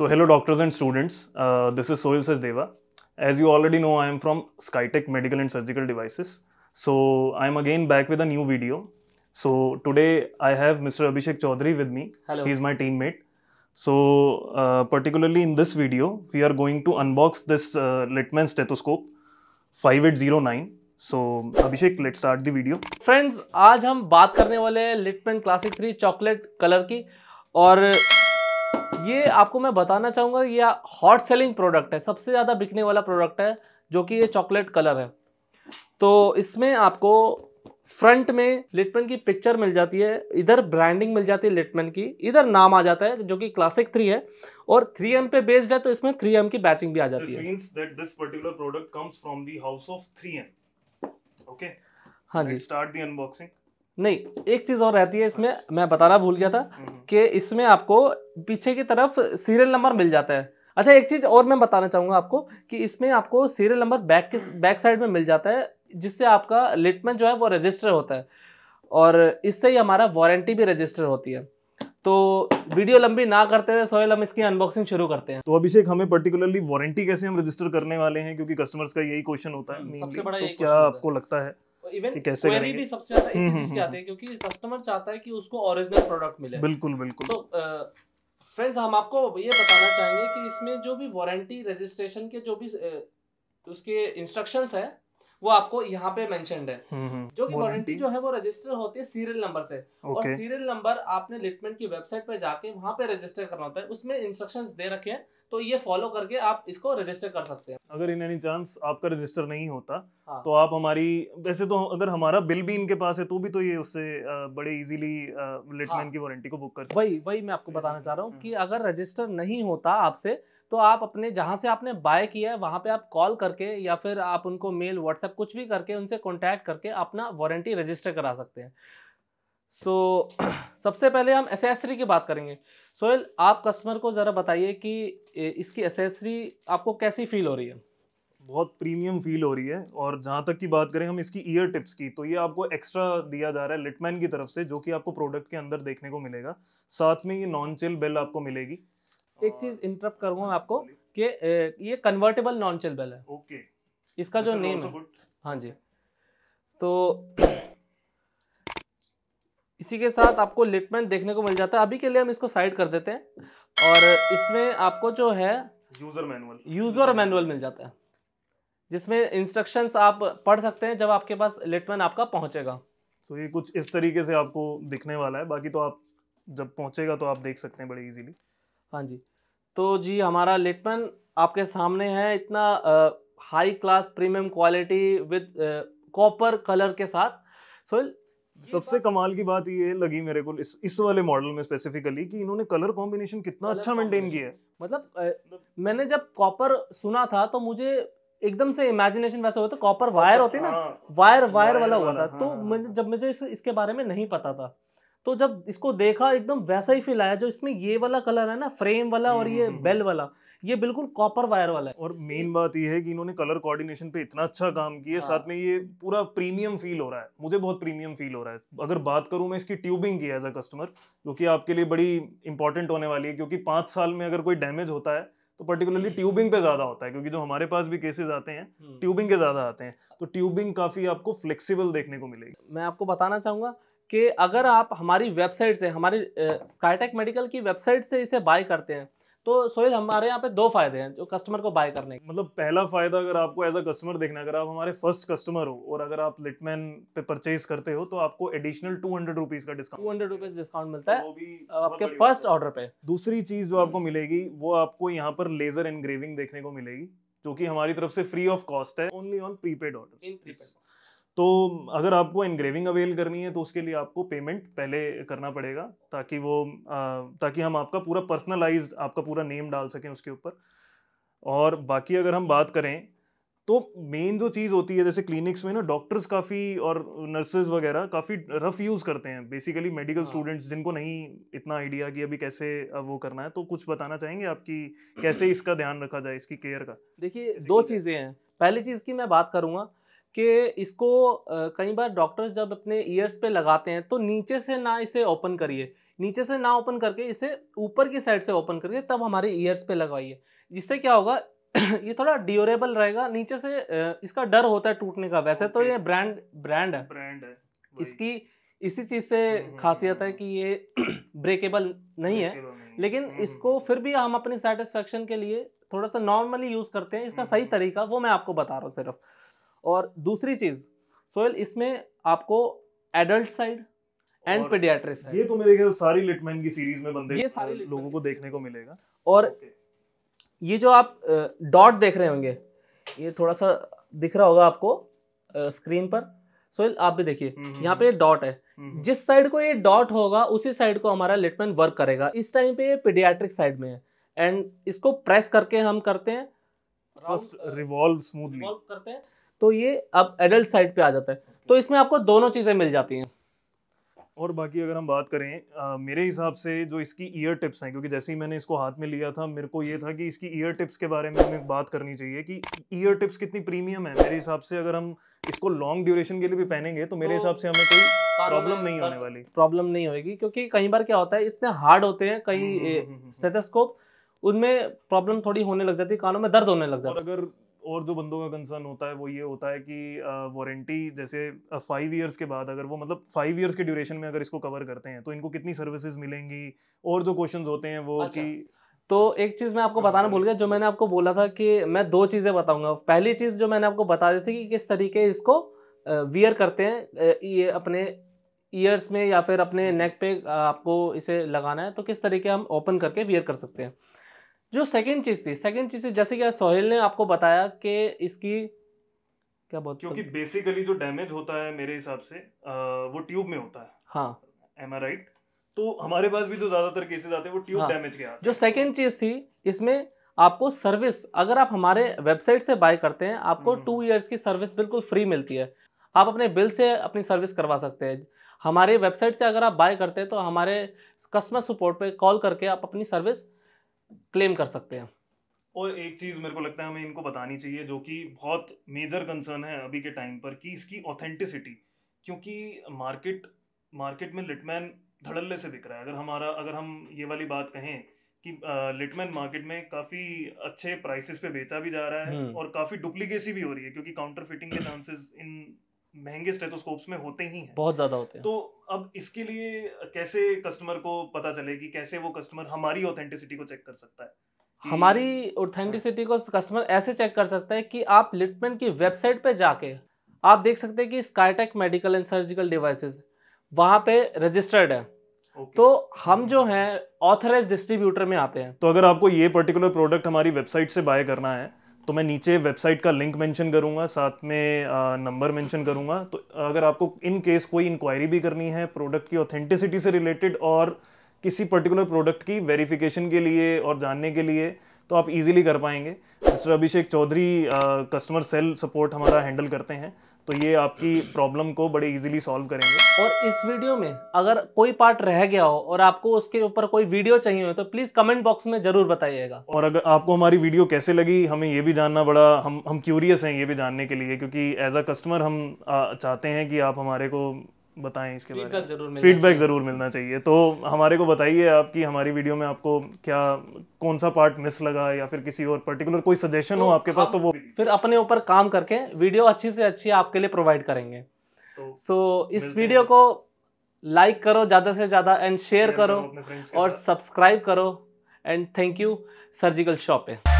So hello doctors and students, uh, this is Soil Deva. As you already know, I am from Skytech Medical and Surgical Devices. So I am again back with a new video. So today I have Mr. Abhishek Chaudhary with me. Hello. He is my teammate. So uh, particularly in this video, we are going to unbox this uh, Littman stethoscope 5809. So so, Abhishek let start the video friends आज हम बात करने वाले हैं Littmann classic three chocolate colour की और ये आपको मैं बताना चाहूंगा ये हॉट सेलिंग प्रोडक्ट है सबसे ज़्यादा बिकने वाला प्रोडक्ट है जो कि ये चॉकलेट कलर है तो इसमें आपको फ्रंट में लिटमन की पिक्चर मिल जाती है इधर ब्रांडिंग मिल जाती है लिटमन की इधर नाम आ जाता है जो कि क्लासिक थ्री है और थ्री एम पे बेस्ड है तो इसमें थ्री एम की बैचिंग भी आ जाती है हाँ जी स्टार्ट दी अनबॉक्सिंग नहीं एक चीज़ और रहती है इसमें मैं बताना भूल गया था हम्म, हम्म। कि इसमें आपको पीछे की तरफ सीरियल नंबर मिल जाता है अच्छा एक चीज़ और मैं बताना चाहूंगा आपको कि इसमें आपको सीरियल नंबर बैक के बैक हम्म। साइड में मिल जाता है जिससे आपका लिटमेंट जो है वो रजिस्टर होता है और इससे ही हमारा वारंटी भी रजिस्टर होती है तो वीडियो लंबी ना करते हुए सोहेल हम इसकी अनबॉक्सिंग शुरू करते हैं तो अभिषेक हमें पर्टिकुलरली वारंटी कैसे हम रजिस्टर करने वाले हैं क्योंकि कस्टमर्स का यही क्वेश्चन होता है सबसे बड़ा तो क्या आपको लगता है इवन क्वेरी भी सबसे ज्यादा इसी चीज के आते हैं क्योंकि कस्टमर चाहता है कि उसको ओरिजिनल प्रोडक्ट मिले बिल्कुल बिल्कुल तो फ्रेंड्स हम आपको ये बताना चाहेंगे कि इसमें जो भी वारंटी रजिस्ट्रेशन के जो भी उसके इंस्ट्रक्शंस है वो आपको यहाँ पे है हम्म, हम्म। जो कि वारंटी जो है वो रजिस्टर होती है सीरियल नंबर से और सीरियल नंबर आपने लिटमेंट की वेबसाइट पे जाके वहां पे रजिस्टर करना होता है उसमें इंस्ट्रक्शंस दे रखे हैं तो ये फॉलो करके आप इसको रजिस्टर कर सकते हैं अगर इन एनी चांस आपका रजिस्टर नहीं होता हाँ। तो आप हमारी वैसे तो अगर हमारा बिल भी इनके पास है तो भी तो ये उससे बड़े इजीली लिटमैन हाँ। की वारंटी को बुक कर सकते वही वही मैं आपको बताना चाह रहा हूँ हम्म। कि अगर रजिस्टर नहीं होता आपसे तो आप अपने जहाँ से आपने बाय किया है वहाँ पे आप कॉल करके या फिर आप उनको मेल व्हाट्सएप कुछ भी करके उनसे कॉन्टैक्ट करके अपना वारंटी रजिस्टर करा सकते हैं सो so, सबसे पहले हम एसेसरी की बात करेंगे सोहेल so, आप कस्टमर को ज़रा बताइए कि इसकी एसेसरी आपको कैसी फील हो रही है बहुत प्रीमियम फील हो रही है और जहाँ तक की बात करें हम इसकी ईयर टिप्स की तो ये आपको एक्स्ट्रा दिया जा रहा है लिटमैन की तरफ से जो कि आपको प्रोडक्ट के अंदर देखने को मिलेगा साथ में ये नॉन चिल बेल आपको मिलेगी एक चीज़ इंटरप्ट करूँगा मैं आपको कि ये कन्वर्टेबल नॉन चिल बेल है ओके इसका जो नेम है हाँ जी तो इसी के साथ आपको लिटमेंट देखने को मिल जाता है अभी के लिए हम इसको साइड कर देते हैं और इसमें आपको जो है यूज़र मैनुअल यूज़र मैनुअल मिल जाता है जिसमें इंस्ट्रक्शंस आप पढ़ सकते हैं जब आपके पास लिटमेंट आपका पहुंचेगा तो ये कुछ इस तरीके से आपको दिखने वाला है बाकी तो आप जब पहुंचेगा तो आप देख सकते हैं बड़े इजीली हाँ जी तो जी हमारा लिटमन आपके सामने है इतना high class premium quality with copper colour के साथ सोल सबसे कमाल की बात ये लगी मेरे को इस इस वाले मॉडल में स्पेसिफिकली कि इन्होंने कलर कॉम्बिनेशन कितना अच्छा मेंटेन किया है मतलब आ, मैंने जब कॉपर सुना था तो मुझे एकदम से इमेजिनेशन वैसे होता कॉपर वायर होती है ना वायर हाँ। वायर वाला हुआ था हाँ, तो हाँ, जब मुझे इसके बारे में नहीं पता था तो जब इसको देखा एकदम वैसा ही फील आया जो इसमें ये वाला कलर है ना फ्रेम वाला और ये बेल हम्म, हम्म, हम्म। वाला ये बिल्कुल कॉपर वायर वाला है और मेन बात ये है कि इन्होंने कलर कोऑर्डिनेशन पे इतना अच्छा काम किया हाँ। साथ में ये पूरा प्रीमियम फील हो रहा है मुझे बहुत प्रीमियम फील हो रहा है अगर बात करूं मैं इसकी ट्यूबिंग की एज अ कस्टमर जो कि आपके लिए बड़ी इंपॉर्टेंट होने वाली है क्योंकि पांच साल में अगर कोई डैमेज होता है तो पर्टिकुलरली हम्म। ट्यूबिंग पे ज़्यादा होता है क्योंकि जो हमारे पास भी केसेस आते हैं ट्यूबिंग हम्म। के ज़्यादा आते हैं तो ट्यूबिंग काफ़ी आपको फ्लेक्सिबल देखने को मिलेगी मैं आपको बताना चाहूंगा कि अगर आप हमारी वेबसाइट से हमारी स्काईटेक मेडिकल की वेबसाइट से इसे बाय करते हैं तो सोहेल हमारे यहाँ पे दो फायदे हैं जो कस्टमर को बाय करने के मतलब पहला फायदा अगर आपको एज अ कस्टमर देखना अगर आप हमारे फर्स्ट कस्टमर हो और अगर आप लिटमैन पे परचेज करते हो तो आपको एडिशनल टू हंड्रेड रुपीज का discount two hundred rupees discount मिलता है तो आपके फर्स्ट ऑर्डर पे दूसरी चीज जो आपको हम्म। मिलेगी वो आपको यहाँ पर लेजर एनग्रेविंग देखने को मिलेगी जो कि हमारी तरफ से फ्री ऑफ कॉस्ट है ओनली ऑन प्रीपेड ऑर्डर तो अगर आपको एनग्रेविंग अवेल करनी है तो उसके लिए आपको पेमेंट पहले करना पड़ेगा ताकि वो ताकि हम आपका पूरा पर्सनलाइज आपका पूरा नेम डाल सकें उसके ऊपर और बाकी अगर हम बात करें तो मेन जो चीज़ होती है जैसे क्लिनिक्स में ना डॉक्टर्स काफ़ी और नर्सेज वगैरह काफ़ी रफ़ यूज़ करते हैं बेसिकली मेडिकल स्टूडेंट्स जिनको नहीं इतना आइडिया कि अभी कैसे वो करना है तो कुछ बताना चाहेंगे आपकी कैसे इसका ध्यान रखा जाए इसकी केयर का देखिए दो चीज़ें हैं पहली चीज़ की मैं बात करूँगा कि इसको कई बार डॉक्टर जब अपने ईयर्स पे लगाते हैं तो नीचे से ना इसे ओपन करिए नीचे से ना ओपन करके इसे ऊपर की साइड से ओपन करके तब हमारे ईयर्स पे लगवाइए जिससे क्या होगा ये थोड़ा ड्यूरेबल रहेगा नीचे से इसका डर होता है टूटने का वैसे okay. तो ये ब्रांड ब्रांड है ब्रांड है इसकी इसी चीज़ से हम्म, हम्म, खासियत है हम्म। कि ये ब्रेकेबल नहीं है लेकिन इसको फिर भी हम अपनी सेटिस्फेक्शन के लिए थोड़ा सा नॉर्मली यूज़ करते हैं इसका सही तरीका वो मैं आपको बता रहा हूँ सिर्फ और दूसरी चीज़ सोयल इसमें आपको एडल्ट साइड एंड पेडियाट्रिक ये तो मेरे ख्याल सारी लिटमैन की सीरीज में बंदे ये सारे लोगों को देखने को मिलेगा और ये जो आप डॉट देख रहे होंगे ये थोड़ा सा दिख रहा होगा आपको स्क्रीन पर सोहेल आप भी देखिए हम्म, हम्म, यहाँ पे डॉट हम्म। है जिस साइड को ये डॉट होगा उसी साइड को हमारा लिटमैन वर्क करेगा इस टाइम पे ये पीडियाट्रिक साइड में है एंड इसको प्रेस करके हम करते हैं रिवॉल्व स्मूथली करते हैं तो ये अब एडल्ट साइड पे आ जाता है तो इसमें आपको दोनों चीज़ें मिल जाती हैं और बाकी अगर हम बात करें आ, मेरे हिसाब से जो इसकी ईयर टिप्स हैं क्योंकि जैसे ही मैंने इसको हाथ में लिया था मेरे को ये था कि इसकी ईयर टिप्स के बारे में हमें बात करनी चाहिए कि ईयर टिप्स कितनी प्रीमियम है मेरे हिसाब से अगर हम इसको लॉन्ग ड्यूरेशन के लिए भी पहनेंगे तो मेरे तो हिसाब तो से हमें कोई प्रॉब्लम नहीं होने वाली प्रॉब्लम नहीं होगी क्योंकि कई बार क्या होता है इतने हार्ड होते हैं कई स्टेथोस्कोप हम्म, हम्म, हम्म, उनमें प्रॉब्लम थोड़ी होने लग जाती है कानों में दर्द होने लग जाता है अगर और जो बंदों का कंसर्न होता है वो ये होता है कि वारंटी जैसे फाइव ईयर्स के बाद अगर वो मतलब फाइव ईयर्स के ड्यूरेशन में अगर इसको कवर करते हैं तो इनको कितनी सर्विसेज मिलेंगी और जो क्वेश्चंस होते हैं वो अच्छा। कि तो एक चीज़ मैं आपको हाँ, बताना भूल गया जो मैंने आपको बोला था कि मैं दो चीज़ें बताऊंगा पहली चीज़ जो मैंने आपको बता दी थी कि किस तरीके इसको वियर करते हैं ये अपने ईयर्स में या फिर अपने नेक हम्म। पे आपको इसे लगाना है तो किस तरीके हम ओपन करके वियर कर सकते हैं जो सेकंड चीज़ थी सेकंड चीज़ जैसे कि सोहेल ने आपको बताया कि इसकी क्या बोलते क्योंकि बेसिकली जो डैमेज होता है मेरे हिसाब से वो ट्यूब में होता है हाँ एम आई राइट तो हमारे पास भी जो ज़्यादातर केसेस आते हैं वो ट्यूब डैमेज हाँ। के आते जो सेकंड चीज़ थी इसमें आपको सर्विस अगर आप हमारे वेबसाइट से बाय करते हैं आपको टू हम्म। ईयर्स की सर्विस बिल्कुल फ्री मिलती है आप अपने बिल से अपनी सर्विस करवा सकते हैं हमारे वेबसाइट से अगर आप बाय करते हैं तो हमारे कस्टमर सपोर्ट पे कॉल करके आप अपनी सर्विस क्लेम कर सकते हैं और एक चीज मेरे को लगता है हमें इनको बतानी चाहिए जो कि बहुत मेजर कंसर्न है अभी के टाइम पर कि इसकी ऑथेंटिसिटी क्योंकि मार्केट मार्केट में लिटमैन धड़ल्ले से बिक रहा है अगर हमारा अगर हम ये वाली बात कहें कि लिटमैन मार्केट में काफी अच्छे प्राइसेस पे बेचा भी जा रहा है हम्म। और काफी डुप्लीकेसी भी हो रही है क्योंकि काउंटर फिटिंग के चांसेस इन महंगे स्टेथोस्कोप्स में होते ही हैं बहुत ज्यादा होते हैं तो अब इसके लिए कैसे कस्टमर को पता चले कि कैसे वो कस्टमर हमारी ऑथेंटिसिटी को चेक कर सकता है हमारी ऑथेंटिसिटी को कस्टमर ऐसे चेक कर सकता है कि आप लिटमेंट की वेबसाइट पे जाके आप देख सकते हैं कि Skytech medical and surgical devices वहाँ पे रजिस्टर्ड है Okay. तो हम जो हैं ऑथराइज डिस्ट्रीब्यूटर में आते हैं तो अगर आपको ये पर्टिकुलर प्रोडक्ट हमारी वेबसाइट से बाय करना है तो मैं नीचे वेबसाइट का लिंक मेंशन करूँगा साथ में नंबर मेंशन करूँगा तो अगर आपको इन केस कोई इंक्वायरी भी करनी है प्रोडक्ट की ऑथेंटिसिटी से रिलेटेड और किसी पर्टिकुलर प्रोडक्ट की वेरिफिकेशन के लिए और जानने के लिए तो आप इजीली कर पाएंगे mister Abhishek Chaudhary customer cell support हमारा हैंडल करते हैं तो ये आपकी प्रॉब्लम को बड़े इजीली सॉल्व करेंगे और इस वीडियो में अगर कोई पार्ट रह गया हो और आपको उसके ऊपर कोई वीडियो चाहिए हो तो प्लीज़ कमेंट बॉक्स में ज़रूर बताइएगा और अगर आपको हमारी वीडियो कैसे लगी हमें ये भी जानना बड़ा हम हम क्यूरियस हैं ये भी जानने के लिए क्योंकि एज अ कस्टमर हम आ, चाहते हैं कि आप हमारे को बताएं इसके बारे में जरूर फीडबैक ज़रूर मिलना चाहिए तो हमारे को बताइए आपकी हमारी वीडियो में आपको क्या कौन सा पार्ट मिस लगा या फिर किसी और पर्टिकुलर कोई सजेशन तो हो आपके पास तो वो फिर अपने ऊपर काम करके वीडियो अच्छी से अच्छी आपके लिए प्रोवाइड करेंगे सो तो so, इस वीडियो को लाइक करो ज़्यादा से ज़्यादा एंड शेयर करो और सब्सक्राइब करो and thank you surgical shop पे